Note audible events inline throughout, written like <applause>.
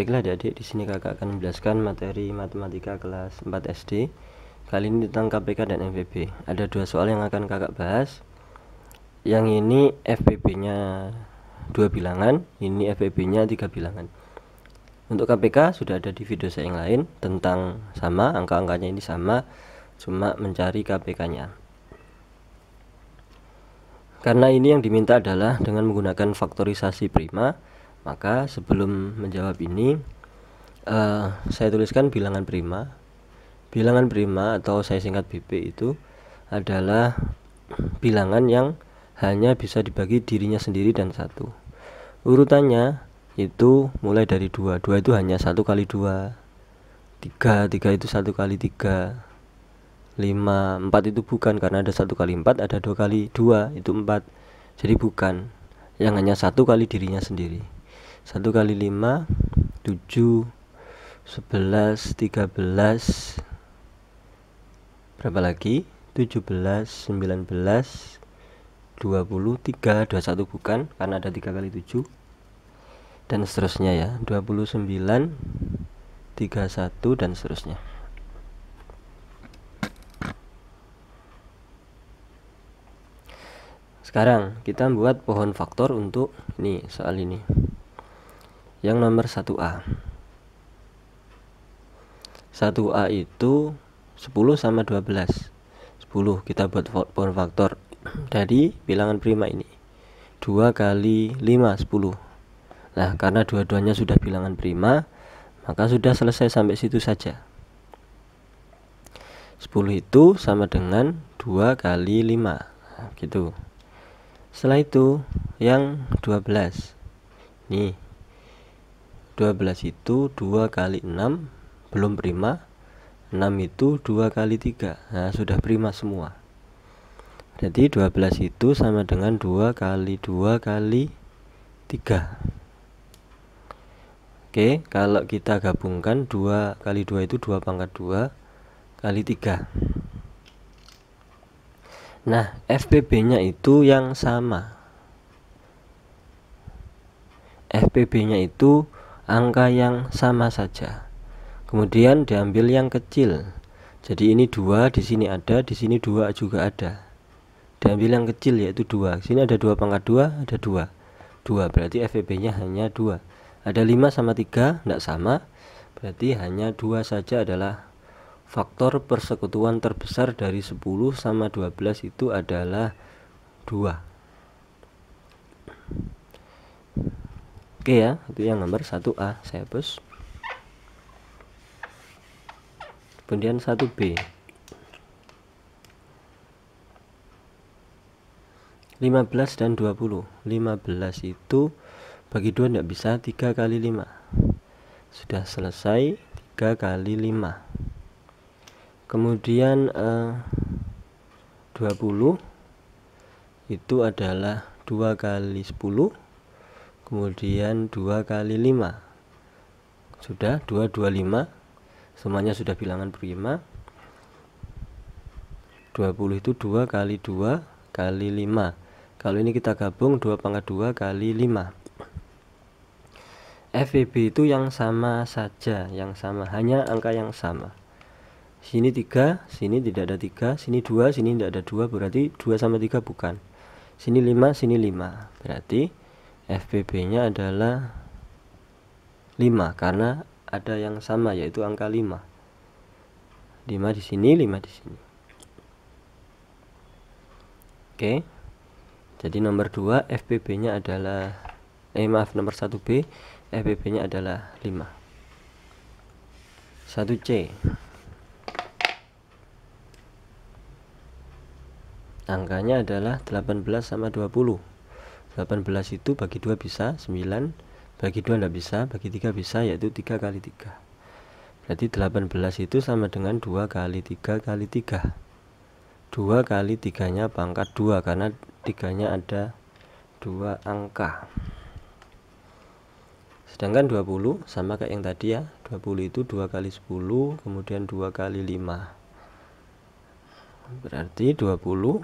Baiklah jadi adik di sini kakak akan menjelaskan materi matematika kelas 4 SD Kali ini tentang KPK dan FPB Ada dua soal yang akan kakak bahas Yang ini FPB nya dua bilangan, ini FPB nya tiga bilangan Untuk KPK sudah ada di video saya yang lain tentang sama, angka-angkanya ini sama Cuma mencari KPK nya Karena ini yang diminta adalah dengan menggunakan faktorisasi prima maka sebelum menjawab ini, uh, saya tuliskan bilangan prima. Bilangan prima atau saya singkat BP itu adalah bilangan yang hanya bisa dibagi dirinya sendiri dan satu. Urutannya itu mulai dari dua. Dua itu hanya satu kali dua. Tiga, tiga itu satu kali tiga. Lima, empat itu bukan karena ada satu kali empat, ada dua kali dua itu empat. jadi bukan yang hanya satu kali dirinya sendiri 1 kali 5 7 11 13 berapa lagi 17 19 20 3 21 bukan karena ada 3 kali 7 dan seterusnya ya 29 31 dan seterusnya sekarang kita buat pohon faktor untuk nih soal ini yang nomor 1A 1A itu 10 sama 12 10 kita buat power factor dari bilangan prima ini 2 kali 5 10 nah karena dua-duanya sudah bilangan prima maka sudah selesai sampai situ saja 10 itu sama dengan 2 kali 5 nah, gitu setelah itu yang 12 nih 12 itu 2 kali 6 belum prima 6 itu 2 kali 3 nah sudah prima semua jadi 12 itu sama dengan 2 kali 2 kali 3 Oke kalau kita gabungkan 2 kali 2 itu 2 pangkat 2 kali 3 Nah FPB nya itu yang sama FPB nya itu angka yang sama saja. Kemudian diambil yang kecil. Jadi ini dua, di sini ada, di sini dua juga ada. Diambil yang kecil yaitu dua. Di Sini ada dua pangkat dua, ada dua. Dua berarti FEB-nya hanya dua. Ada lima sama tiga, tidak sama. Berarti hanya dua saja adalah faktor persekutuan terbesar dari 10 sama 12 itu adalah dua. Oke ya, itu yang nomor 1A saya hapus. Kemudian 1B. lima belas dan dua puluh lima belas itu bagi dua tidak bisa tiga kali lima sudah selesai tiga kali lima kemudian eh, dua puluh itu adalah dua kali sepuluh kemudian 2 kali 5 sudah 2 2 5 semuanya sudah bilangan prima 20 itu 2 kali 2 kali 5 kalau ini kita gabung 2 pangkat 2 kali 5 FVB e itu yang sama saja yang sama hanya angka yang sama sini 3 sini tidak ada 3 sini 2 sini tidak ada 2 berarti 2 sama 3 bukan sini 5 sini 5 berarti FPB-nya adalah 5 karena ada yang sama yaitu angka 5. 5 di sini, 5 di sini. Oke. Jadi nomor 2 FPB-nya adalah eh maaf nomor 1B FPB-nya adalah 5. 1C. Angkanya adalah 18 sama 20. 18 itu bagi 2 bisa 9 bagi 2 tidak bisa bagi 3 bisa yaitu 3 kali 3 berarti 18 itu sama dengan 2 kali 3 kali 3 2 kali 3 nya pangkat 2 karena 3 nya ada 2 angka sedangkan 20 sama kayak yang tadi ya 20 itu 2 kali 10 kemudian 2 kali 5 berarti 20 2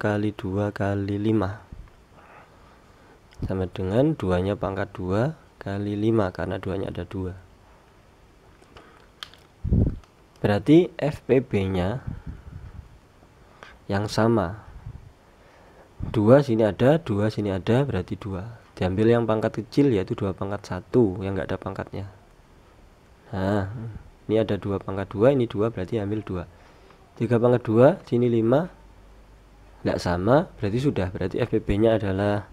kali 2 kali 5 sama dengan 2 nya pangkat 2 kali 5 karena 2 nya ada 2 berarti FPB nya yang sama 2 sini ada 2 sini ada berarti 2 diambil yang pangkat kecil yaitu 2 pangkat 1 yang enggak ada pangkatnya nah ini ada 2 pangkat 2 ini 2 berarti ambil 2 3 pangkat 2 sini 5 enggak sama berarti sudah berarti FPB nya adalah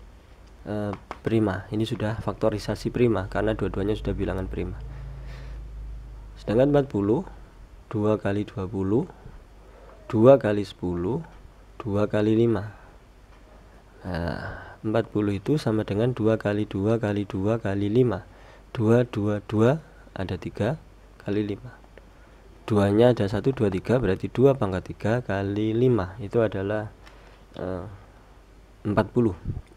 e, prima ini sudah faktorisasi prima karena dua-duanya sudah bilangan prima sedangkan 40 2 kali 20 2 kali 10 2 kali 5 nah, 40 itu sama dengan 2 kali 2 kali 2 kali 5 2 2 2 ada 3 kali 5 2 nya ada 1 2 3 berarti 2 pangkat 3 kali 5 itu adalah eh, uh, 40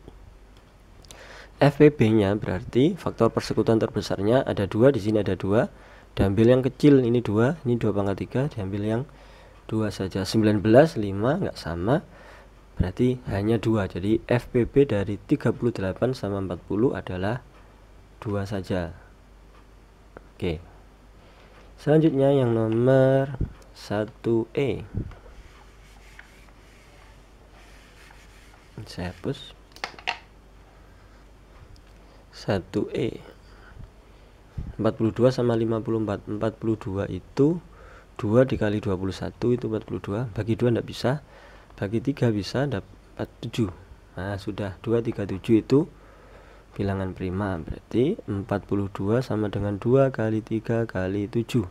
FPB-nya berarti faktor persekutuan terbesarnya ada dua di sini ada dua diambil yang kecil ini dua ini dua pangkat tiga diambil yang dua saja 19 5 nggak sama berarti hanya dua jadi FPB dari 38 sama 40 adalah dua saja oke selanjutnya yang nomor 1E saya hapus 1E 42 sama 54 42 itu 2 dikali 21 itu 42 bagi 2 tidak bisa bagi 3 bisa dapat 7 nah sudah 237 itu bilangan prima berarti 42 sama dengan 2 kali 3 kali 7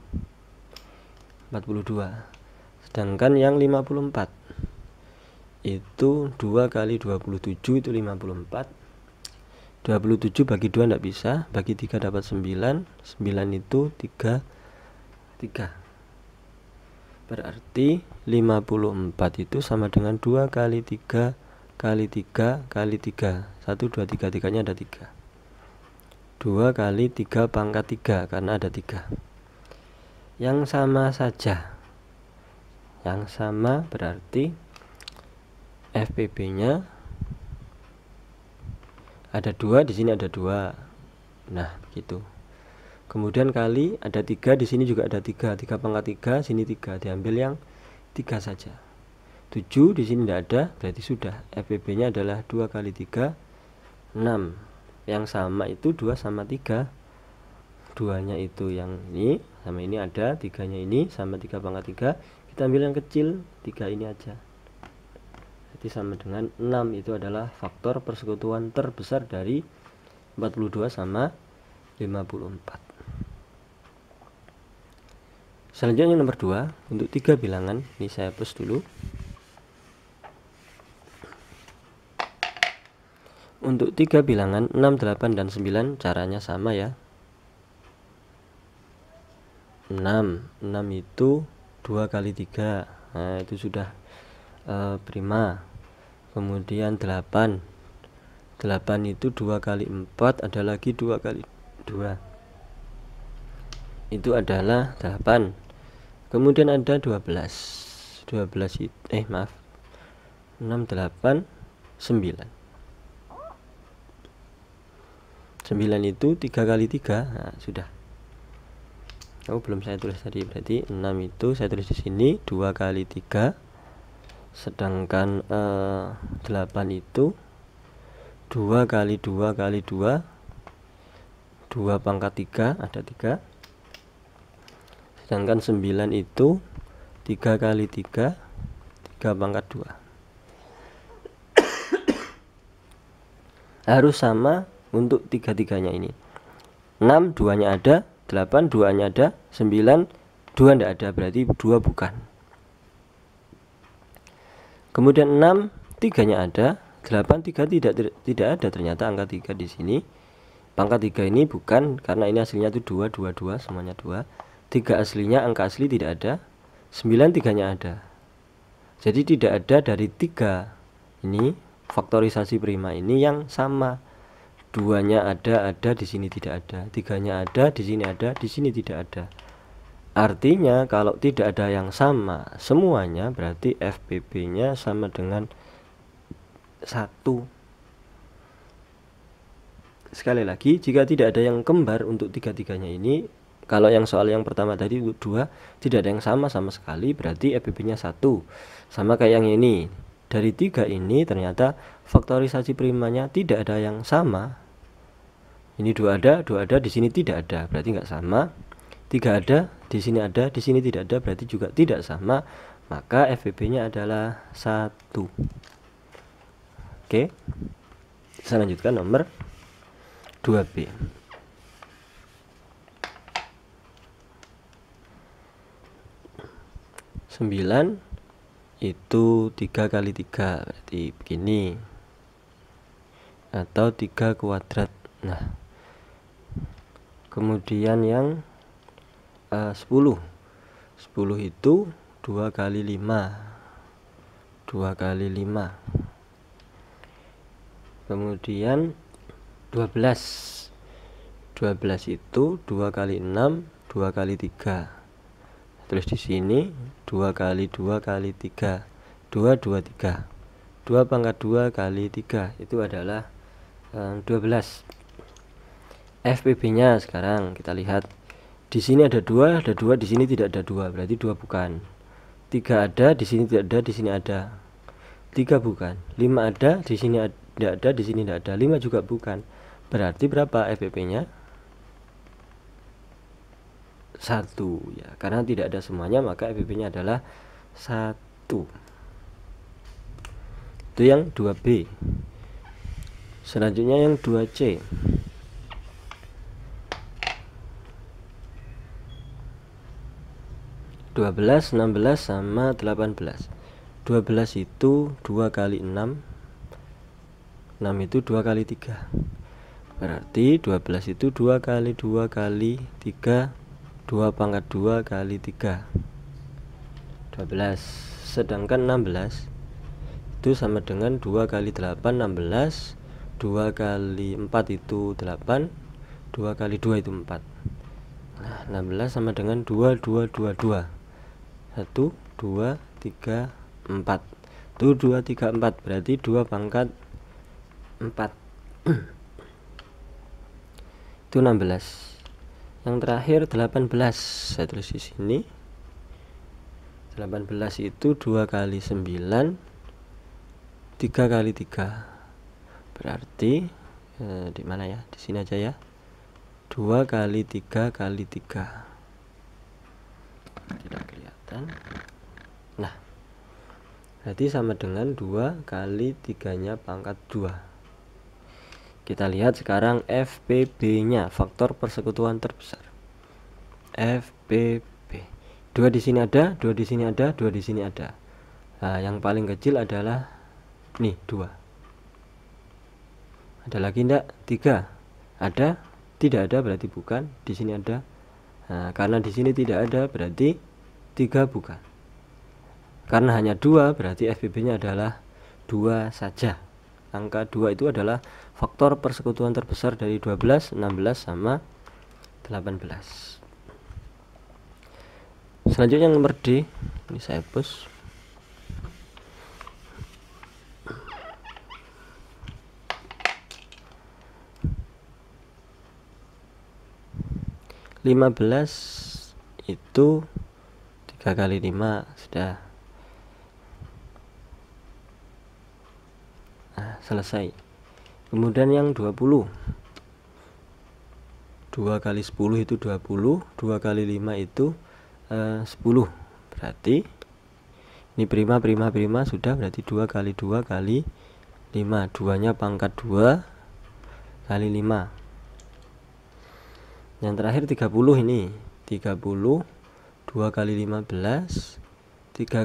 42 sedangkan yang 54 itu 2 kali 27 itu 54 27 bagi 2 tidak bisa bagi 3 dapat 9 9 itu 3 3 berarti 54 itu sama dengan 2 kali 3 kali 3 kali 3 1 2 3 3 nya ada 3 2 kali 3 pangkat 3 karena ada 3 yang sama saja yang sama berarti FPB nya ada dua di sini ada dua nah begitu kemudian kali ada tiga di sini juga ada tiga tiga pangkat tiga sini tiga diambil yang tiga saja Tujuh di sini tidak ada berarti sudah FPB nya adalah dua kali tiga, enam. yang sama itu dua sama tiga, duanya itu yang ini sama ini ada tiganya ini sama tiga pangkat tiga. kita ambil yang kecil tiga ini aja berarti sama dengan 6 itu adalah faktor persekutuan terbesar dari 42 sama 54 selanjutnya nomor 2 untuk tiga bilangan ini saya plus dulu untuk tiga bilangan 6, 8, dan 9 caranya sama ya 6 6 itu 2 kali 3 nah itu sudah e, prima kemudian 8 8 itu 2 kali 4 ada lagi 2 kali 2 itu adalah 8 kemudian ada 12 12 itu, eh maaf 6 8 9 9 itu 3 kali 3 nah, sudah oh belum saya tulis tadi berarti 6 itu saya tulis di sini 2 kali 3 sedangkan e, eh, 8 itu 2 kali 2 kali 2 2 pangkat 3 ada 3 sedangkan 9 itu 3 kali 3 3 pangkat 2 harus sama untuk tiga-tiganya ini 6 duanya ada 8 duanya ada 9 2 tidak ada berarti 2 bukan kemudian 6 tiganya ada 8 3 tidak tidak ada ternyata angka 3 di sini pangkat 3 ini bukan karena ini hasilnya itu 2 2 2 semuanya 2 3 aslinya angka asli tidak ada 9 tiganya ada jadi tidak ada dari 3 ini faktorisasi prima ini yang sama duanya ada ada di sini tidak ada tiganya ada di sini ada di sini tidak ada Artinya kalau tidak ada yang sama semuanya berarti FPB-nya sama dengan 1. Sekali lagi, jika tidak ada yang kembar untuk tiga-tiganya ini, kalau yang soal yang pertama tadi untuk dua tidak ada yang sama sama sekali berarti FPB-nya satu sama kayak yang ini dari tiga ini ternyata faktorisasi primanya tidak ada yang sama ini dua ada dua ada di sini tidak ada berarti nggak sama tiga ada di sini ada di sini tidak ada berarti juga tidak sama maka FBB nya adalah satu oke saya lanjutkan nomor 2B sembilan itu tiga kali tiga berarti begini atau tiga kuadrat nah kemudian yang uh, 10 10 itu 2 kali 5 2 kali 5 kemudian 12 12 itu 2 kali 6 2 kali 3 terus di sini 2 kali 2 kali 3 2 2 3 2 pangkat 2 kali 3 itu adalah eh, um, 12 FPB nya sekarang kita lihat di sini ada dua ada dua di sini tidak ada dua berarti dua bukan tiga ada di sini tidak ada di sini ada tiga bukan lima ada di sini tidak ada di sini tidak ada lima juga bukan berarti berapa FPP nya satu ya karena tidak ada semuanya maka FPP nya adalah satu itu yang 2B selanjutnya yang 2C 12, 16 sama 18 12 itu 2 kali 6 6 itu 2 kali 3 Berarti 12 itu 2 kali 2 kali 3 2 pangkat 2 kali 3 12 Sedangkan 16 itu sama dengan 2 kali 8 16 2 kali 4 itu 8 2 kali 2 itu 4 Nah, 16 sama dengan 2, 2, 2, 2 1 2 3 4 tuh 2 3 4 berarti 2 pangkat 4 <clears throat> itu 16 yang terakhir 18 saya tulis di sini 18 itu 2 kali 9 3 kali 3 berarti eh, di mana ya di sini aja ya 2 kali 3 kali 3 tidak kelihatan kan nah berarti sama dengan 2 kali 3 nya pangkat 2 kita lihat sekarang FPB nya faktor persekutuan terbesar FPB 2 di sini ada 2 di sini ada 2 di sini ada nah, yang paling kecil adalah nih 2 ada lagi ndak 3 ada tidak ada berarti bukan di sini ada Nah, karena di sini tidak ada berarti tiga bukan karena hanya dua berarti fbb nya adalah dua saja angka dua itu adalah faktor persekutuan terbesar dari 12, 16 sama 18 selanjutnya nomor D ini saya push lima belas itu 3 kali 5 sudah nah, selesai kemudian yang 20 2 kali 10 itu 20 2 kali 5 itu eh, 10 berarti ini prima prima prima sudah berarti 2 kali 2 kali 5 2 nya pangkat 2 kali 5 yang terakhir 30 ini 30 2 kali 15 3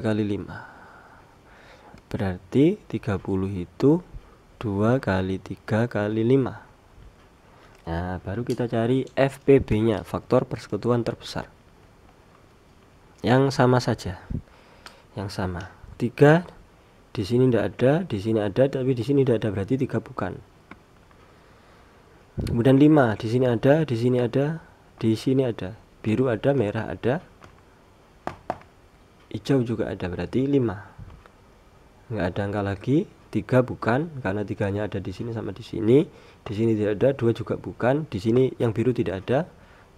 kali 5 berarti 30 itu 2 kali 3 kali 5 nah baru kita cari FPB nya faktor persekutuan terbesar yang sama saja yang sama 3 di sini tidak ada di sini ada tapi di sini tidak ada berarti tiga bukan kemudian 5 di sini ada di sini ada di sini ada biru ada merah ada hijau juga ada berarti 5 nggak ada angka lagi tiga bukan karena tiganya ada di sini sama di sini di sini tidak ada dua juga bukan di sini yang biru tidak ada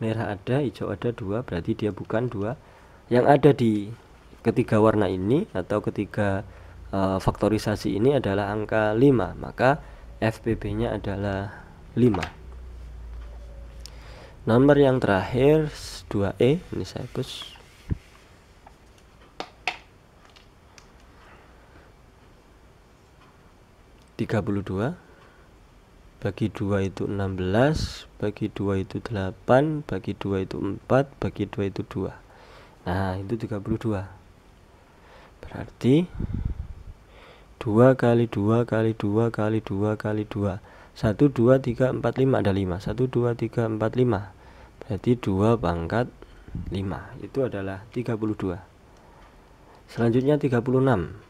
merah ada hijau ada dua berarti dia bukan dua. yang ada di ketiga warna ini atau ketiga e, faktorisasi ini adalah angka 5 maka FPB nya adalah 5 nomor yang terakhir 2E ini saya push 32 bagi 2 itu 16 bagi 2 itu 8 bagi 2 itu 4 bagi 2 itu 2 nah itu 32 berarti 2 kali 2 kali 2 kali 2 kali 2 1 2 3 4 5 ada 5 1 2 3 4 5 berarti 2 pangkat 5 itu adalah 32 selanjutnya 36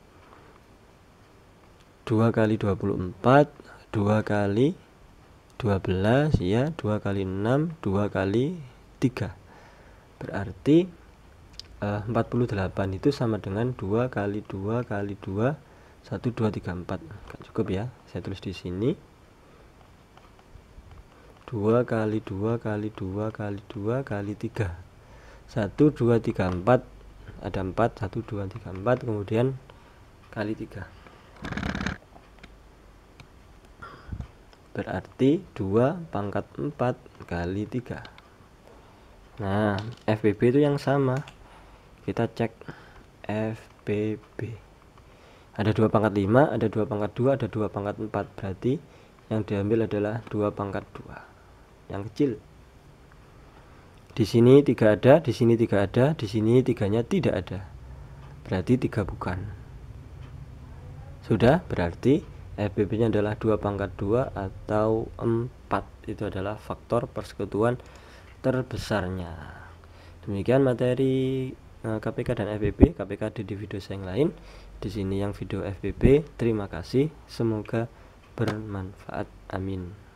2 kali 24 2 kali 12 ya 2 kali 6 2 kali 3 berarti eh, 48 itu sama dengan 2 kali 2 kali 2 1 2 3 4 Gak cukup ya saya tulis di sini 2 kali 2 kali 2 kali 2 kali 3 1 2 3 4 ada 4 1 2 3 4 kemudian kali 3 berarti 2 pangkat 4 kali 3 nah FBB itu yang sama kita cek FBB ada 2 pangkat 5 ada 2 pangkat 2 ada 2 pangkat 4 berarti yang diambil adalah 2 pangkat 2 yang kecil di sini tiga ada di sini tiga ada di sini tiganya tidak ada berarti tiga bukan sudah berarti FBB nya adalah 2 pangkat 2 atau 4 itu adalah faktor persekutuan terbesarnya demikian materi KPK eh, dan FBB KPK di video saya yang lain di sini yang video FBB terima kasih semoga bermanfaat amin